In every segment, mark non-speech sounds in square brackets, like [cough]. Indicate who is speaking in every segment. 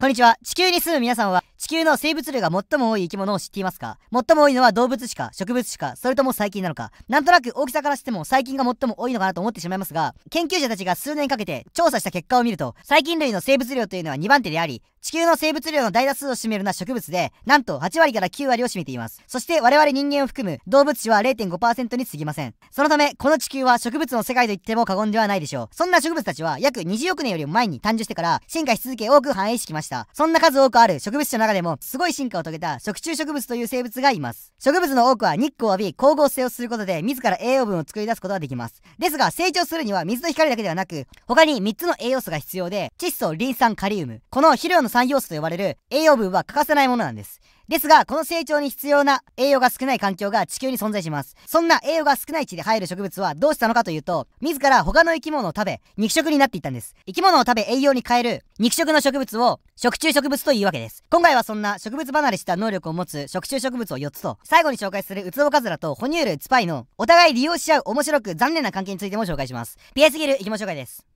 Speaker 1: こんにちは。地球に住む皆さんは、地球の生物類が最も多い生き物を知っていますか最も多いのは動物しか、植物しか、それとも細菌なのか。なんとなく大きさからしても細菌が最も多いのかなと思ってしまいますが、研究者たちが数年かけて調査した結果を見ると、細菌類の生物量というのは2番手であり、地球の生物量の大多数を占めるのは植物で、なんと8割から9割を占めています。そして我々人間を含む動物種は0.5%に過ぎません。そのため、この地球は植物の世界と言っても過言ではないでしょう。そんな植物たちは約20億年よりも前に誕生してから進化し続け多く繁栄してきました。そんな数多くある植物種の中でもすごい進化を遂げた食虫植物という生物がいます。植物の多くは日光を浴び光合成をすることで自ら栄養分を作り出すことができます。ですが成長するには水と光だけではなく、他に3つの栄養素が必要で、窒素、リン酸、カリウム。この肥料の3要素と呼ばれる栄養分は欠かせないものなんです。ですが、この成長に必要な栄養が少ない環境が地球に存在します。そんな栄養が少ない地で生える植物はどうしたのかというと、自ら他の生き物を食べ、肉食になっていったんです。生き物を食べ栄養に変える肉食の植物を食虫植物というわけです。今回はそんな植物離れした能力を持つ食虫植物を4つと、最後に紹介するウツボカズラと哺乳類スパイのお互い利用し合う面白く残念な関係についても紹介します。ピアスギル行きま紹介です。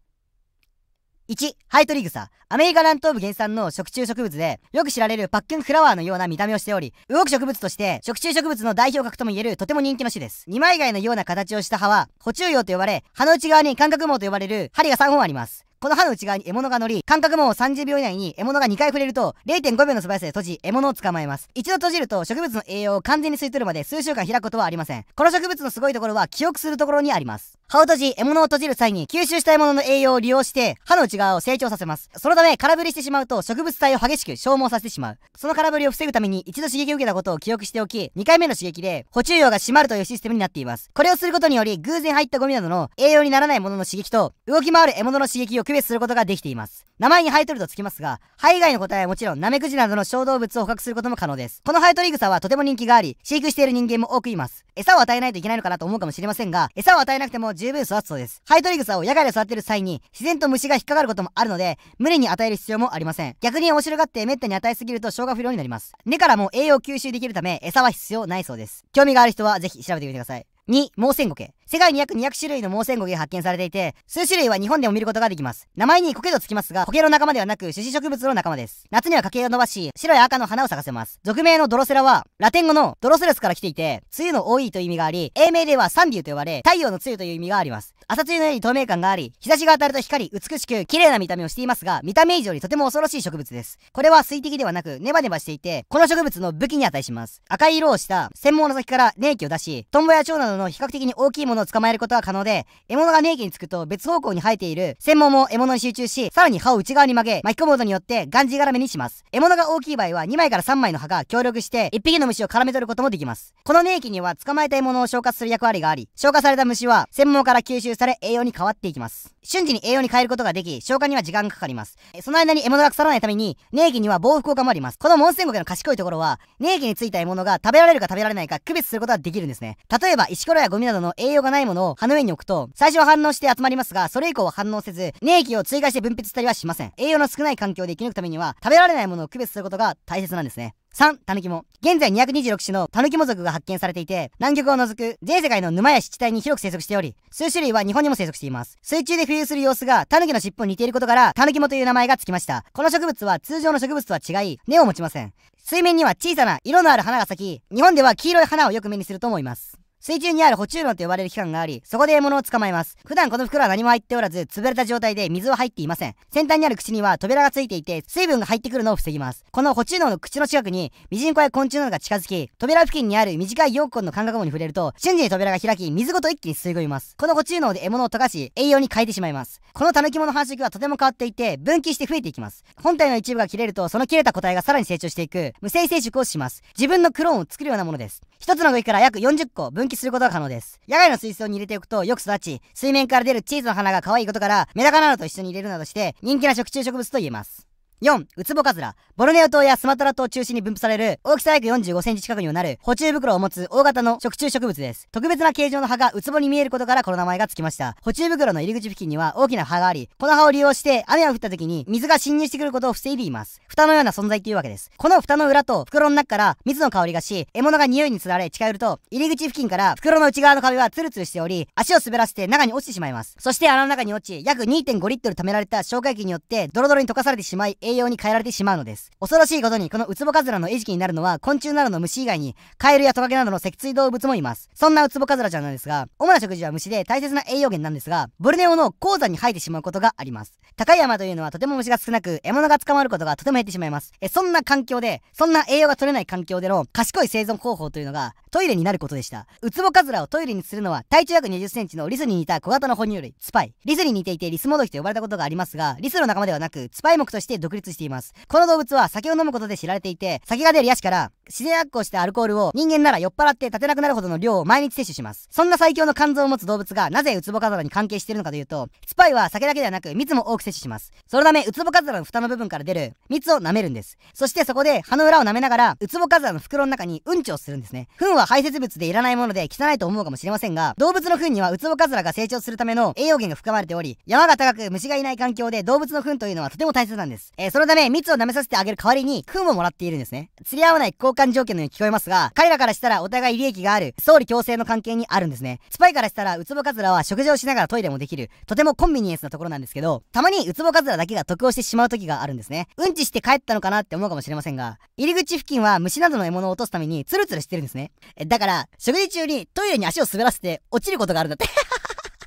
Speaker 1: 1、ハイトリグサ。アメリカ南東部原産の食虫植物で、よく知られるパッキンフラワーのような見た目をしており、動く植物として食虫植物の代表格ともいえるとても人気の種です。二枚貝のような形をした葉は、補虫葉と呼ばれ、葉の内側に感覚網と呼ばれる針が3本あります。この歯の内側に獲物が乗り、感覚網を30秒以内に獲物が2回触れると、0.5秒の素早さで閉じ、獲物を捕まえます。一度閉じると、植物の栄養を完全に吸い取るまで数週間開くことはありません。この植物のすごいところは、記憶するところにあります。歯を閉じ、獲物を閉じる際に吸収した獲物の栄養を利用して歯の内側を成長させます。そのため空振りしてしまうと植物体を激しく消耗させてしまう。その空振りを防ぐために一度刺激を受けたことを記憶しておき、2回目の刺激で補充量が締まるというシステムになっています。これをすることにより偶然入ったゴミなどの栄養にならないものの刺激と動き回る獲物の刺激を区別することができています。名前にハイトルとつきますが、肺以外の個体はもちろんナメクジなどの小動物を捕獲することも可能です。このハイトリグサはとても人気があり、飼育している人間も多くいます。餌を与えないといけないのかなと思うかもしれませんが、餌を与えなくても十分育つそうです。ハイトリグサを野外で育てる際に、自然と虫が引っかかることもあるので、無理に与える必要もありません。逆に面白がって滅多に与えすぎると消化不良になります。根からも栄養を吸収できるため、餌は必要ないそうです。興味がある人はぜひ調べてみてください。2、毛線ゴケ。世界に約200種類の猛ゴ苔が発見されていて、数種類は日本でも見ることができます。名前に苔とつきますが、苔の仲間ではなく種子植物の仲間です。夏には計を伸ばし、白や赤の花を咲かせます。俗名のドロセラは、ラテン語のドロセラスから来ていて、梅雨の多いという意味があり、英名ではサンビューと呼ばれ、太陽の梅雨という意味があります。朝露のように透明感があり、日差しが当たると光り、美しく、綺麗な見た目をしていますが、見た目以上にとても恐ろしい植物です。これは水滴ではなく、ネバネバしていて、この植物の武器に値します。赤い色をした、専毛の先から粘液を出し、トンボや蝶などの比較的に大きいもの物を捕まえることは可能で、獲物が粘液につくと別方向に生えている専門も獲物に集中し、さらに歯を内側に曲げ、巻き込むことによってがんじがらめにします。獲物が大きい場合は2枚から3枚の歯が協力して、1匹の虫を絡め取ることもできます。この粘液には捕まえた獲物を消化する役割があり、消化された虫は専門から吸収され栄養に変わっていきます。瞬時に栄養に変えることができ、消化には時間がかかります。その間に獲物が腐らないために、ネ粘液には防腐効果もあります。このモンセンゴケの賢いところは、ネ粘液についた獲物が食べられるか食べられないか区別することができるんですね。例えば、石ころやゴミなどの栄養がないものを葉の上に置くと、最初は反応して集まりますが、それ以降は反応せず、粘液を追加して分泌したりはしません。栄養の少ない環境で生き抜くためには、食べられないものを区別することが大切なんですね。3、タヌキモ。現在226種のタヌキモ族が発見されていて、南極を除く全世界の沼や湿地帯に広く生息しており、数種類は日本にも生息しています。水中で浮遊する様子がタヌキの尻尾に似ていることから、タヌキモという名前が付きました。この植物は通常の植物とは違い、根を持ちません。水面には小さな色のある花が咲き、日本では黄色い花をよく目にすると思います。水中にある補充論と呼ばれる機関があり、そこで獲物を捕まえます。普段この袋は何も入っておらず、潰れた状態で水は入っていません。先端にある口には扉がついていて、水分が入ってくるのを防ぎます。この補充脳の口の近くに、ミジンコや昆虫などが近づき、扉付近にある短い陽光の感覚網に触れると、瞬時に扉が開き、水ごと一気に吸い込みます。この補充脳で獲物を溶かし、栄養に変えてしまいます。このタヌキモの繁殖はとても変わっていて、分岐して増えていきます。本体の一部が切れると、その切れた個体がさらに成長していく、無性生殖をします。自分のクローンを作るようなものです。一つの動から約40個分岐することが可能です。野外の水槽に入れておくとよく育ち、水面から出るチーズの花が可愛いことから、メダカなどと一緒に入れるなどして、人気な食虫植物と言えます。4、ウツボカズラ。ボロネオ島やスマトラ島を中心に分布される、大きさ約45センチ近くにもなる、補充袋を持つ大型の食虫植物です。特別な形状の葉がウツボに見えることからこの名前が付きました。補充袋の入り口付近には大きな葉があり、この葉を利用して雨が降った時に水が侵入してくることを防いでいます。蓋のような存在というわけです。この蓋の裏と袋の中から水の香りがし、獲物が匂いにつられ近寄ると、入り口付近から袋の内側の壁はツルツルしており、足を滑らせて中に落ちてしまいます。そして穴の中に落ち、約2.5リットル貯められた消化液によってドロドロに溶かされてしまい、栄養に変えられてしまうのです。恐ろしいことに、このウツボカズラの餌食になるのは昆虫などの虫以外に、カエルやトカゲなどの脊椎動物もいます。そんなウツボカズラちゃんなんですが、主な食事は虫で大切な栄養源なんですが、ボルネオの鉱山に生えてしまうことがあります。高い山というのはとても虫が少なく、獲物が捕まることがとても減ってしまいます。え、そんな環境で、そんな栄養が取れない環境での賢い生存方法というのが、トイレになることでした。ウツボカズラをトイレにするのは、体長約20センチのリスに似た小型の哺乳類、スパイ。リスに似ていてリスモドキと呼ばれたことがありますが、リスの仲間ではなく、スパイ目として独立しています。この動物は酒を飲むことで知られていて、酒が出るヤシから自然発酵したアルコールを人間なら酔っ払って立てなくなるほどの量を毎日摂取します。そんな最強の肝臓を持つ動物がなぜウツボカズラに関係しているのかというと、スパイは酒だけではなく蜜も多く摂取します。そのためウツボカズラの蓋の部分から出る蜜を舐めるんです。そしてそこで葉の裏を舐めながらウツボカズラの袋の中にうんちをするんですね。糞は排泄物でいらないもので汚いと思うかもしれませんが、動物の糞にはウツボカズラが成長するための栄養源が含まれており、山が高く虫がいない環境で動物の糞というのはとても大切なんです。ええー、そのため、蜜を舐めさせてあげる代わりに、クンをもらっているんですね。釣り合わない交換条件のように聞こえますが、彼らからしたらお互い利益がある、総理強制の関係にあるんですね。スパイからしたら、ウツボカズラは食事をしながらトイレもできる、とてもコンビニエンスなところなんですけど、たまにウツボカズラだけが得をしてしまう時があるんですね。うんちして帰ったのかなって思うかもしれませんが、入り口付近は虫などの獲物を落とすためにツルツルしてるんですね。えだから、食事中にトイレに足を滑らせて落ちることがあるんだって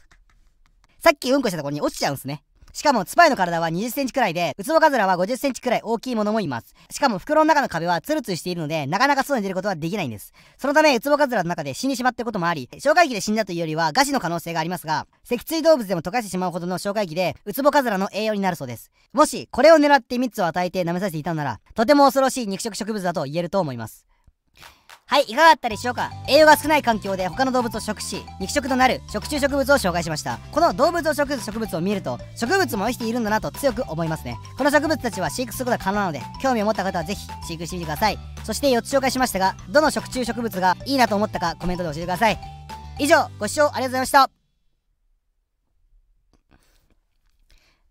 Speaker 1: [laughs] さっきうんこしたところに落ちちゃうんですね。しかも、スパイの体は20センチくらいで、ウツボカズラは50センチくらい大きいものもいます。しかも、袋の中の壁はツルツルしているので、なかなか外に出ることはできないんです。そのため、ウツボカズラの中で死んでしまったこともあり、消化液で死んだというよりは、餓死の可能性がありますが、脊椎動物でも溶かしてしまうほどの消化液で、ウツボカズラの栄養になるそうです。もし、これを狙って3つを与えて舐めさせていたのなら、とても恐ろしい肉食植物だと言えると思います。はい、いかがだったでしょうか栄養が少ない環境で他の動物を食し、肉食となる食虫植物を紹介しました。この動物を食す植物を見ると、植物も生きているんだなと強く思いますね。この植物たちは飼育することが可能なので、興味を持った方はぜひ飼育してみてください。そして4つ紹介しましたが、どの食虫植物がいいなと思ったかコメントで教えてください。以上、ご視聴ありがとうございました。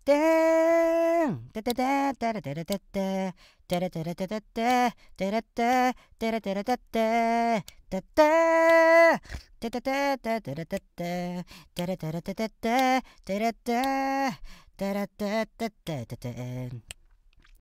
Speaker 1: てーんててててれてれてってテレテレテテテテレテテレテレテテテテテテテテテレテテテレテレテテテテレテテレテテテテテ